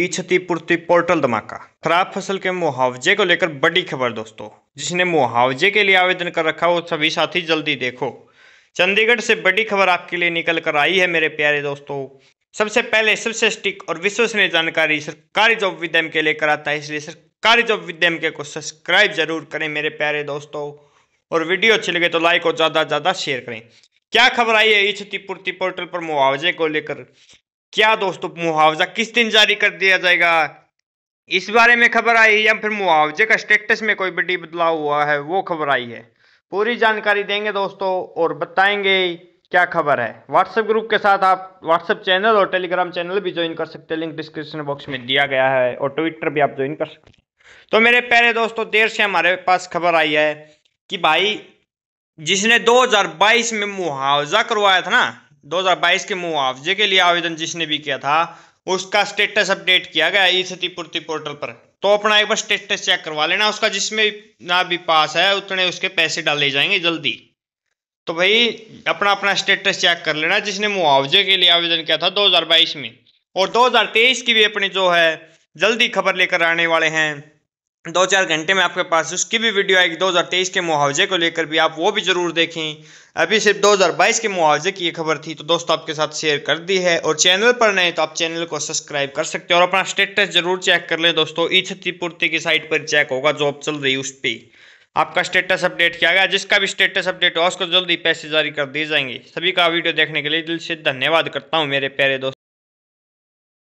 की क्षतिपूर्ति पोर्टल धमाका खराब फसल के मुआवजे को लेकर बड़ी खबर दोस्तों जिसने मुआवजे के लिए आवेदन कर रखा वो सभी साथी जल्दी देखो चंडीगढ़ से बड़ी खबर आपके लिए निकल कर आई है मेरे प्यारे दोस्तों सबसे पहले सबसे स्टिक और विश्वसनीय जानकारी सरकारी जॉब विद्यम के लेकर आता है इसलिए सरकारी जॉब विद्यम के को सब्सक्राइब जरूर करें मेरे प्यारे दोस्तों और वीडियो अच्छी लगे तो लाइक और ज़्यादा ज़्यादा शेयर करें क्या खबर आई है ई क्षतिपूर्ति पोर्टल पर मुआवजे को लेकर क्या दोस्तों मुआवजा किस दिन जारी कर दिया जाएगा इस बारे में खबर आई या फिर मुआवजे का स्टेटस में कोई बड़ी बदलाव हुआ है वो खबर आई है पूरी जानकारी देंगे दोस्तों और बताएंगे क्या खबर है व्हाट्सएप ग्रुप के साथ आप व्हाट्सएप चैनल और टेलीग्राम चैनल भी ज्वाइन कर सकते हैं लिंक डिस्क्रिप्शन बॉक्स में दिया गया है और ट्विटर भी आप ज्वाइन कर सकते हैं तो मेरे प्यारे दोस्तों देर से हमारे पास खबर आई है कि भाई जिसने 2022 में मुआवजा करवाया था ना 2022 के मुआवजे के लिए आवेदन जिसने भी किया था उसका स्टेटस अपडेट किया गया ई क्षतिपूर्ति पोर्टल पर तो अपना एक बार स्टेटस चेक करवा लेना उसका जिसमें ना भी पास है उतने उसके पैसे डाले जाएंगे जल्दी तो भाई अपना अपना स्टेटस चेक कर लेना जिसने मुआवजे के लिए आवेदन किया था 2022 में और 2023 की भी अपनी जो है जल्दी खबर लेकर आने वाले हैं दो चार घंटे में आपके पास उसकी भी वीडियो आएगी 2023 के मुआवजे को लेकर भी आप वो भी ज़रूर देखें अभी सिर्फ 2022 के मुआवजे की ये खबर थी तो दोस्तों आपके साथ शेयर कर दी है और चैनल पर नए तो आप चैनल को सब्सक्राइब कर सकते हैं और अपना स्टेटस जरूर चेक कर लें दोस्तों ई क्षतिपूर्ति की साइट पर चेक होगा जॉब चल रही उस पर आपका स्टेटस अपडेट किया गया जिसका भी स्टेटस अपडेट हो उसको जल्दी पैसे जारी कर दिए जाएंगे सभी का वीडियो देखने के लिए दिल से धन्यवाद करता हूँ मेरे प्यारे दोस्तों